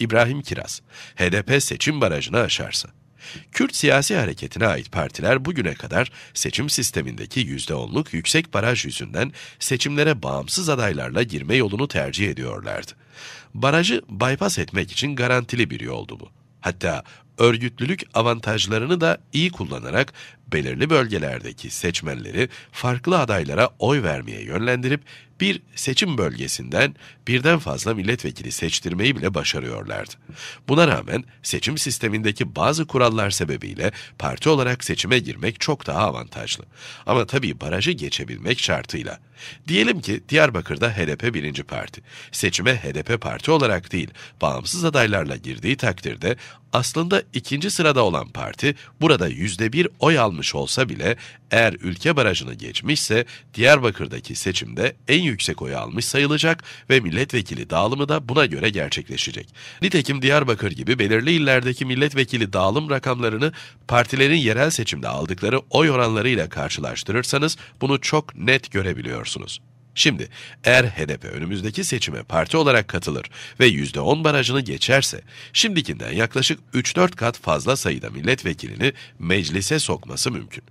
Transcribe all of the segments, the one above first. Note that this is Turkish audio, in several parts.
İbrahim Kiraz, HDP seçim barajını aşarsa. Kürt siyasi hareketine ait partiler bugüne kadar seçim sistemindeki %10'luk yüksek baraj yüzünden seçimlere bağımsız adaylarla girme yolunu tercih ediyorlardı. Barajı bypass etmek için garantili bir yoldu bu. Hatta örgütlülük avantajlarını da iyi kullanarak belirli bölgelerdeki seçmenleri farklı adaylara oy vermeye yönlendirip bir seçim bölgesinden birden fazla milletvekili seçtirmeyi bile başarıyorlardı. Buna rağmen seçim sistemindeki bazı kurallar sebebiyle parti olarak seçime girmek çok daha avantajlı. Ama tabii barajı geçebilmek şartıyla. Diyelim ki Diyarbakır'da HDP birinci parti. Seçime HDP parti olarak değil, bağımsız adaylarla girdiği takdirde aslında ikinci sırada olan parti burada yüzde bir oy almış olsa bile eğer ülke barajını geçmişse Diyarbakır'daki seçimde en yüksek oyu almış sayılacak ve milletvekili dağılımı da buna göre gerçekleşecek. Nitekim Diyarbakır gibi belirli illerdeki milletvekili dağılım rakamlarını partilerin yerel seçimde aldıkları oy oranlarıyla karşılaştırırsanız bunu çok net görebiliyorsunuz. Şimdi eğer HDP önümüzdeki seçime parti olarak katılır ve %10 barajını geçerse, şimdikinden yaklaşık 3-4 kat fazla sayıda milletvekilini meclise sokması mümkün.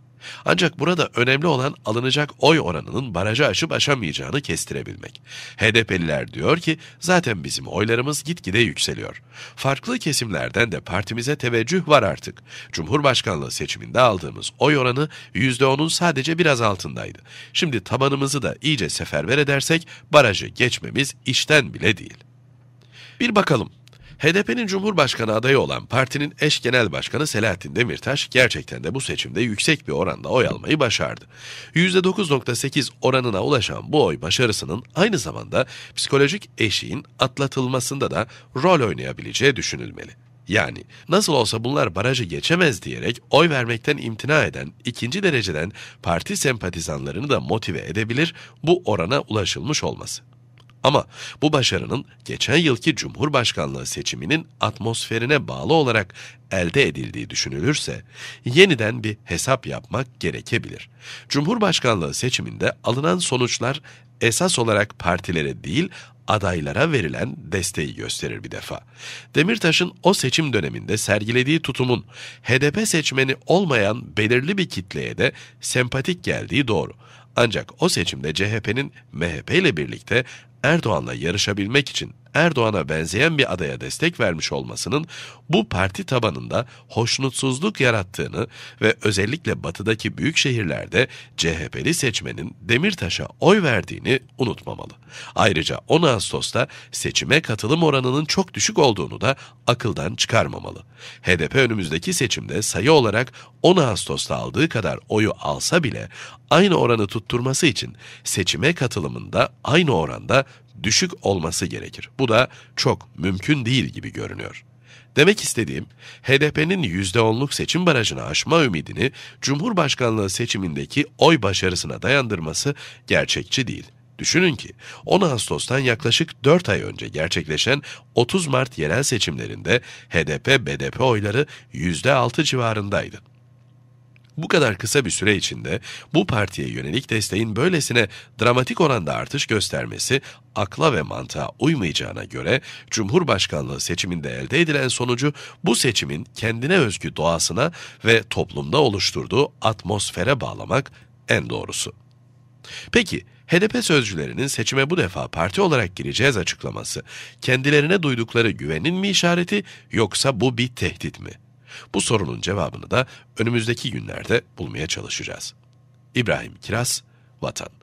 Ancak burada önemli olan alınacak oy oranının barajı aşıp aşamayacağını kestirebilmek. HDP'liler diyor ki zaten bizim oylarımız gitgide yükseliyor. Farklı kesimlerden de partimize teveccüh var artık. Cumhurbaşkanlığı seçiminde aldığımız oy oranı %10'un sadece biraz altındaydı. Şimdi tabanımızı da iyice seferber edersek barajı geçmemiz işten bile değil. Bir bakalım HDP'nin Cumhurbaşkanı adayı olan partinin eş genel başkanı Selahattin Demirtaş gerçekten de bu seçimde yüksek bir oranda oy almayı başardı. %9.8 oranına ulaşan bu oy başarısının aynı zamanda psikolojik eşiğin atlatılmasında da rol oynayabileceği düşünülmeli. Yani nasıl olsa bunlar barajı geçemez diyerek oy vermekten imtina eden ikinci dereceden parti sempatizanlarını da motive edebilir bu orana ulaşılmış olması. Ama bu başarının geçen yılki Cumhurbaşkanlığı seçiminin atmosferine bağlı olarak elde edildiği düşünülürse yeniden bir hesap yapmak gerekebilir. Cumhurbaşkanlığı seçiminde alınan sonuçlar esas olarak partilere değil adaylara verilen desteği gösterir bir defa. Demirtaş'ın o seçim döneminde sergilediği tutumun HDP seçmeni olmayan belirli bir kitleye de sempatik geldiği doğru. Ancak o seçimde CHP'nin MHP ile birlikte Erdoğan'la yarışabilmek için Erdoğan'a benzeyen bir adaya destek vermiş olmasının bu parti tabanında hoşnutsuzluk yarattığını ve özellikle batıdaki büyük şehirlerde CHP'li seçmenin Demirtaş'a oy verdiğini unutmamalı. Ayrıca 10 Ağustos'ta seçime katılım oranının çok düşük olduğunu da akıldan çıkarmamalı. HDP önümüzdeki seçimde sayı olarak 10 Ağustos'ta aldığı kadar oyu alsa bile aynı oranı tutturması için seçime katılımında aynı oranda düşük olması gerekir. Bu da çok mümkün değil gibi görünüyor. Demek istediğim, HDP'nin %10'luk seçim barajını aşma ümidini Cumhurbaşkanlığı seçimindeki oy başarısına dayandırması gerçekçi değil. Düşünün ki 10 Ağustos'tan yaklaşık 4 ay önce gerçekleşen 30 Mart yerel seçimlerinde HDP-BDP oyları %6 civarındaydı. Bu kadar kısa bir süre içinde bu partiye yönelik desteğin böylesine dramatik oranda artış göstermesi akla ve mantığa uymayacağına göre Cumhurbaşkanlığı seçiminde elde edilen sonucu bu seçimin kendine özgü doğasına ve toplumda oluşturduğu atmosfere bağlamak en doğrusu. Peki HDP sözcülerinin seçime bu defa parti olarak gireceğiz açıklaması kendilerine duydukları güvenin mi işareti yoksa bu bir tehdit mi? Bu sorunun cevabını da önümüzdeki günlerde bulmaya çalışacağız. İbrahim Kiraz, Vatan